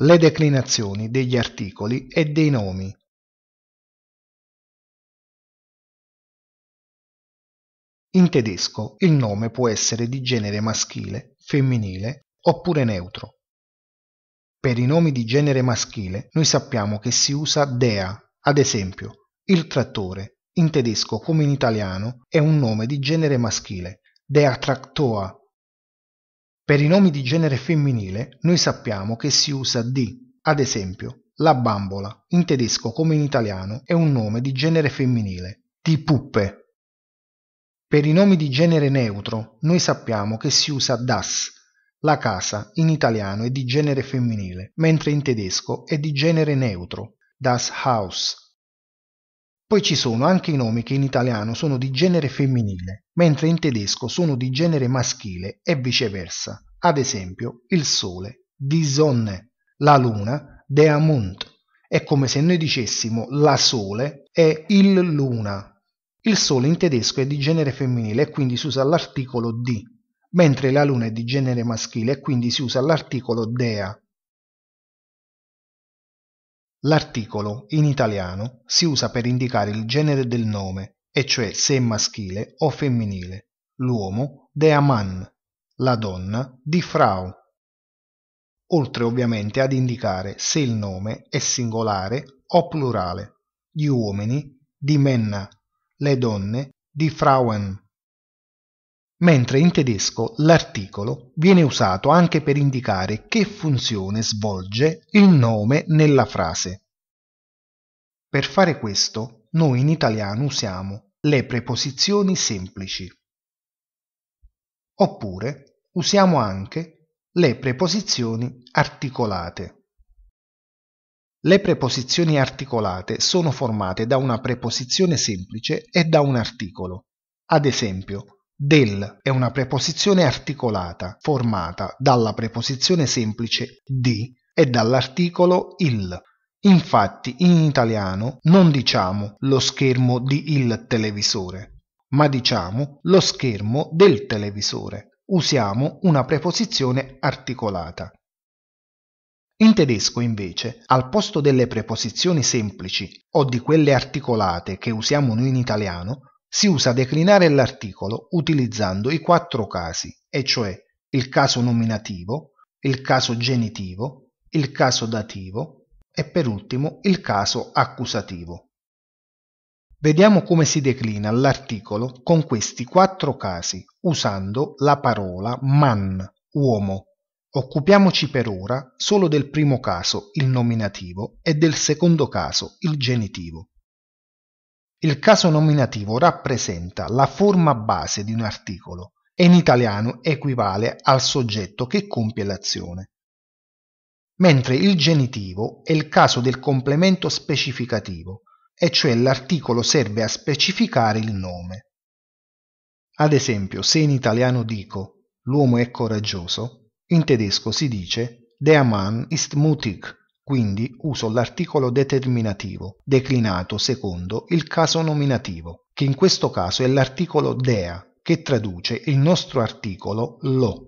le declinazioni degli articoli e dei nomi. In tedesco il nome può essere di genere maschile, femminile oppure neutro. Per i nomi di genere maschile noi sappiamo che si usa Dea, ad esempio il trattore, in tedesco come in italiano, è un nome di genere maschile, Dea Traktor per i nomi di genere femminile noi sappiamo che si usa di, ad esempio, la bambola, in tedesco come in italiano, è un nome di genere femminile, di puppe. Per i nomi di genere neutro noi sappiamo che si usa das. La casa in italiano è di genere femminile, mentre in tedesco è di genere neutro, das Haus, poi ci sono anche i nomi che in italiano sono di genere femminile, mentre in tedesco sono di genere maschile e viceversa. Ad esempio, il sole, die Sonne, la luna, der Mond. È come se noi dicessimo la sole e il luna. Il sole in tedesco è di genere femminile e quindi si usa l'articolo di, mentre la luna è di genere maschile e quindi si usa l'articolo dea. L'articolo, in italiano, si usa per indicare il genere del nome, e cioè se è maschile o femminile. L'uomo de Mann, la donna di Frau. Oltre ovviamente ad indicare se il nome è singolare o plurale. Gli uomini di Menna, le donne di Frauen mentre in tedesco l'articolo viene usato anche per indicare che funzione svolge il nome nella frase. Per fare questo, noi in italiano usiamo le preposizioni semplici. Oppure usiamo anche le preposizioni articolate. Le preposizioni articolate sono formate da una preposizione semplice e da un articolo. Ad esempio, del è una preposizione articolata formata dalla preposizione semplice di e dall'articolo il. Infatti in italiano non diciamo lo schermo di il televisore, ma diciamo lo schermo del televisore. Usiamo una preposizione articolata. In tedesco invece, al posto delle preposizioni semplici o di quelle articolate che usiamo noi in italiano, si usa declinare l'articolo utilizzando i quattro casi e cioè il caso nominativo, il caso genitivo, il caso dativo e per ultimo il caso accusativo. Vediamo come si declina l'articolo con questi quattro casi usando la parola man, uomo. Occupiamoci per ora solo del primo caso, il nominativo, e del secondo caso, il genitivo. Il caso nominativo rappresenta la forma base di un articolo e in italiano equivale al soggetto che compie l'azione. Mentre il genitivo è il caso del complemento specificativo, e cioè l'articolo serve a specificare il nome. Ad esempio, se in italiano dico l'uomo è coraggioso, in tedesco si dice Der Mann ist mutig, quindi uso l'articolo determinativo, declinato secondo il caso nominativo, che in questo caso è l'articolo dea, che traduce il nostro articolo lo.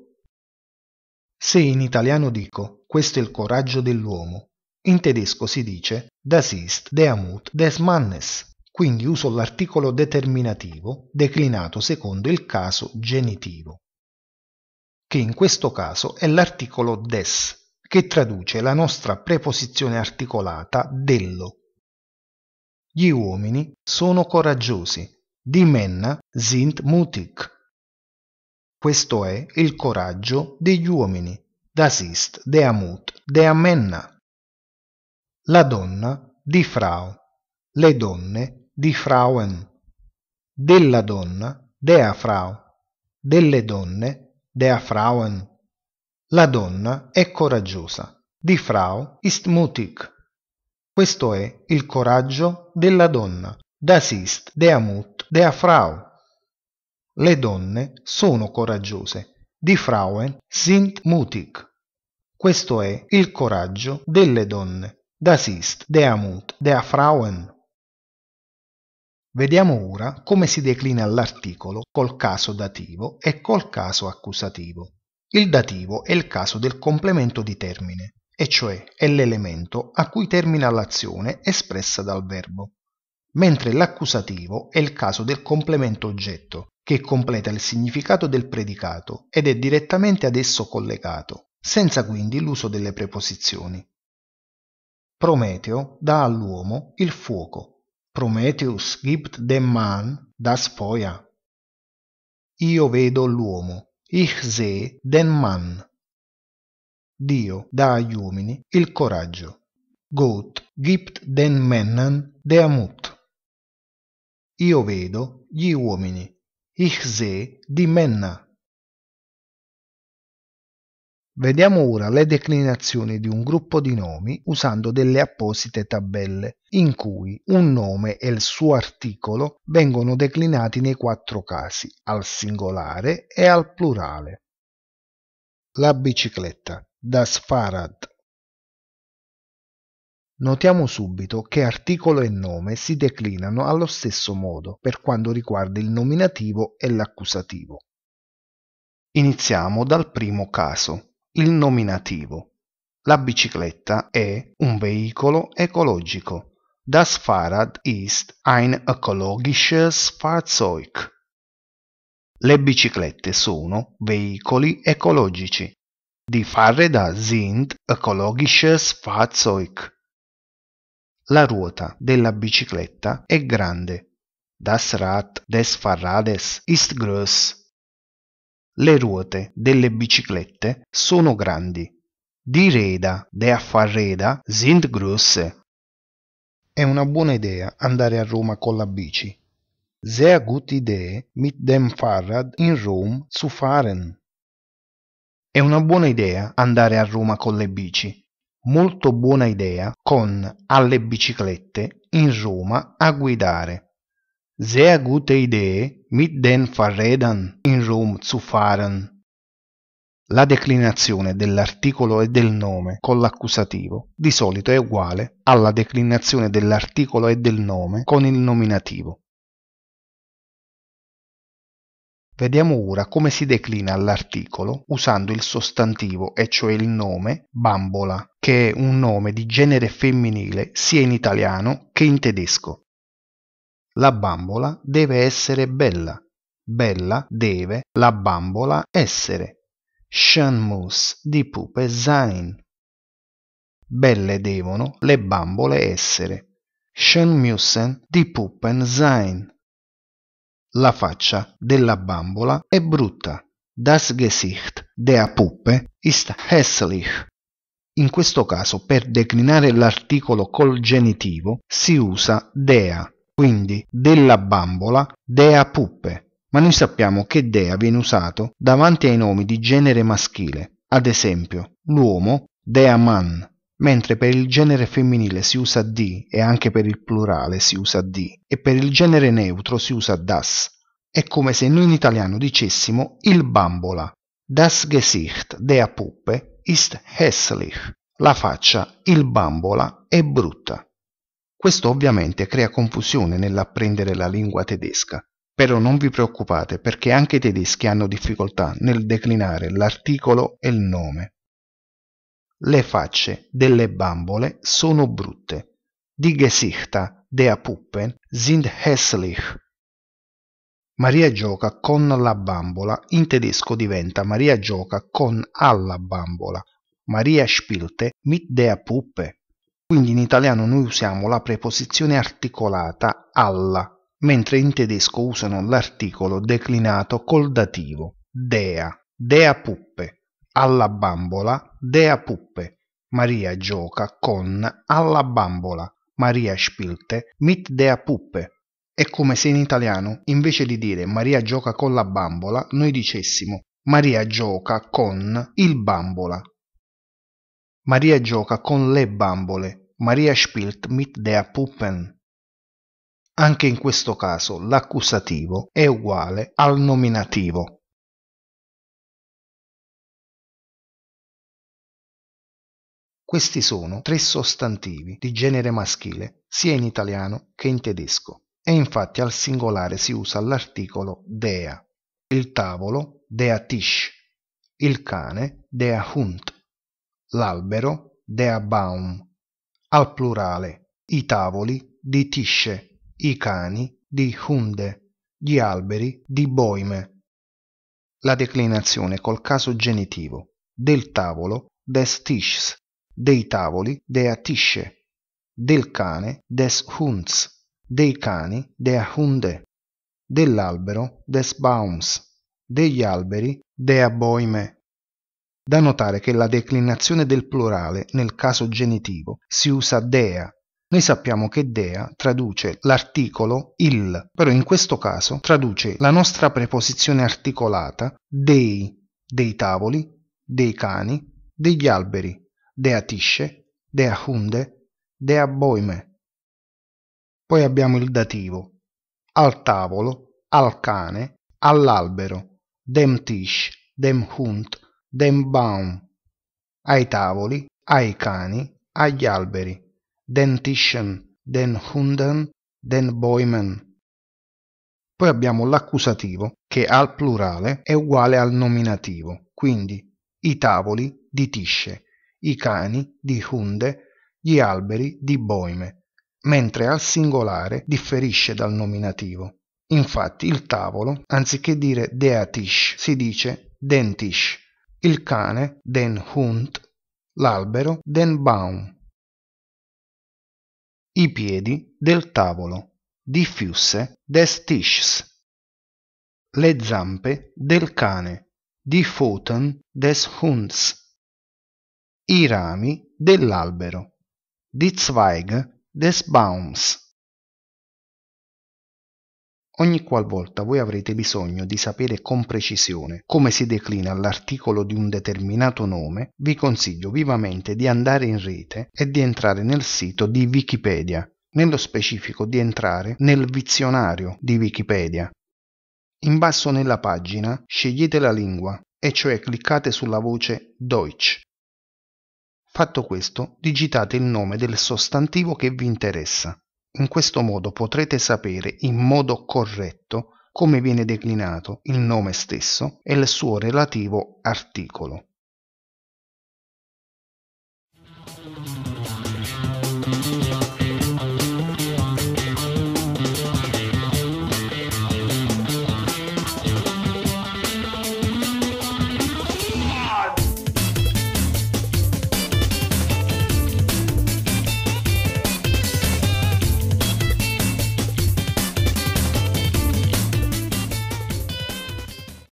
Se in italiano dico questo è il coraggio dell'uomo, in tedesco si dice das ist der Mut des Mannes, quindi uso l'articolo determinativo declinato secondo il caso genitivo, che in questo caso è l'articolo des, che traduce la nostra preposizione articolata dello. Gli uomini sono coraggiosi. Die Männer sind mutig. Questo è il coraggio degli uomini. Das ist der Mut der Männer. La donna di Frau. Le donne di Frauen. Della donna, der Frau. Delle donne, der Frauen. La donna è coraggiosa di Frau ist mutig. Questo è il coraggio della donna. Das ist der Mut der Frau. Le donne sono coraggiose. Die Frauen sind mutig. Questo è il coraggio delle donne. Das ist der Mut der Frauen. Vediamo ora come si declina l'articolo col caso dativo e col caso accusativo. Il dativo è il caso del complemento di termine, e cioè è l'elemento a cui termina l'azione espressa dal verbo, mentre l'accusativo è il caso del complemento oggetto, che completa il significato del predicato ed è direttamente ad esso collegato, senza quindi l'uso delle preposizioni. Prometeo dà all'uomo il fuoco. Prometheus gibt dem Mann das Feuer. Io vedo l'uomo, Ich sehe den Mann. Dio dà agli uomini il coraggio. Gott gibt den Männern der Mut. Io vedo gli uomini. Ich sehe die Männer. Vediamo ora le declinazioni di un gruppo di nomi usando delle apposite tabelle, in cui un nome e il suo articolo vengono declinati nei quattro casi, al singolare e al plurale. La bicicletta, das Fahrrad. Notiamo subito che articolo e nome si declinano allo stesso modo per quanto riguarda il nominativo e l'accusativo. Iniziamo dal primo caso, il nominativo. La bicicletta è un veicolo ecologico. Das Fahrrad ist ein ökologisches Fahrzeug. Le biciclette sono veicoli ecologici. Die Fahrräder sind ökologisches Fahrzeug. La ruota della bicicletta è grande. Das Rad des Fahrrades ist groß. Le ruote delle biciclette sono grandi. Di reda, de affarreda, sind grosse. È una buona idea andare a Roma con la bici. Sehr gute Idee, mit dem Fahrrad in Rom zu fahren. È una buona idea andare a Roma con le bici. Molto buona idea con alle biciclette in Roma a guidare. Sehr gute Idee, mit den Fahrrädern in Rom zu fahren. La declinazione dell'articolo e del nome con l'accusativo di solito è uguale alla declinazione dell'articolo e del nome con il nominativo. Vediamo ora come si declina l'articolo usando il sostantivo, e cioè il nome, bambola, che è un nome di genere femminile sia in italiano che in tedesco. La bambola deve essere bella. Bella deve la bambola essere. Schön muss die Puppe sein. Belle devono le bambole essere. Schön müssen die Puppen sein. La faccia della bambola è brutta. Das Gesicht der Puppe ist hässlich. In questo caso per declinare l'articolo col genitivo si usa dea quindi della bambola dea Puppe, ma noi sappiamo che dea viene usato davanti ai nomi di genere maschile, ad esempio l'uomo dea man, mentre per il genere femminile si usa di e anche per il plurale si usa di e per il genere neutro si usa das. È come se noi in italiano dicessimo il bambola. Das Gesicht der Puppe ist hässlich. La faccia, il bambola, è brutta. Questo ovviamente crea confusione nell'apprendere la lingua tedesca, però non vi preoccupate perché anche i tedeschi hanno difficoltà nel declinare l'articolo e il nome. Le facce delle bambole sono brutte. Die Gesichter der Puppen sind hässlich. Maria gioca con la bambola in tedesco diventa Maria gioca con alla bambola. Maria spielte mit der Puppe. Quindi in italiano noi usiamo la preposizione articolata alla, mentre in tedesco usano l'articolo declinato col dativo dea, dea puppe, alla bambola, dea puppe. Maria gioca con alla bambola, Maria spielte mit dea puppe. È come se in italiano, invece di dire Maria gioca con la bambola, noi dicessimo Maria gioca con il bambola, Maria gioca con le bambole, Maria spielt mit der Puppen. Anche in questo caso l'accusativo è uguale al nominativo. Questi sono tre sostantivi di genere maschile, sia in italiano che in tedesco, e infatti al singolare si usa l'articolo dea. Il tavolo, der Tisch, il cane, der Hund l'albero dea Baum, al plurale, i tavoli di Tisce, i cani di Hunde, gli alberi di Boime. La declinazione col caso genitivo del tavolo des Tischs, dei tavoli dea Tisce, del cane des Hunds, dei cani dea Hunde, dell'albero des Baums, degli alberi dea Boime da notare che la declinazione del plurale nel caso genitivo si usa dea. Noi sappiamo che dea traduce l'articolo il, però in questo caso traduce la nostra preposizione articolata dei, dei tavoli, dei cani, degli alberi, dea tisce, dea hunde, dea boime. Poi abbiamo il dativo, al tavolo, al cane, all'albero, dem tisch, dem hund, den baum, ai tavoli, ai cani, agli alberi, den Tischen, den Hunden, den Bäumen. Poi abbiamo l'accusativo che al plurale è uguale al nominativo, quindi i tavoli di Tische, i cani di Hunde, gli alberi di Boime, mentre al singolare differisce dal nominativo. Infatti il tavolo, anziché dire der Tisch, si dice den Tisch, il cane den Hund, l'albero den Baum. I piedi del tavolo, die Füße des Tischs. Le zampe del cane, die Foten, des Hunds. I rami dell'albero, die Zweige des Baums. Ogni qualvolta voi avrete bisogno di sapere con precisione come si declina l'articolo di un determinato nome, vi consiglio vivamente di andare in rete e di entrare nel sito di Wikipedia, nello specifico di entrare nel vizionario di Wikipedia. In basso nella pagina scegliete la lingua, e cioè cliccate sulla voce Deutsch. Fatto questo, digitate il nome del sostantivo che vi interessa. In questo modo potrete sapere in modo corretto come viene declinato il nome stesso e il suo relativo articolo.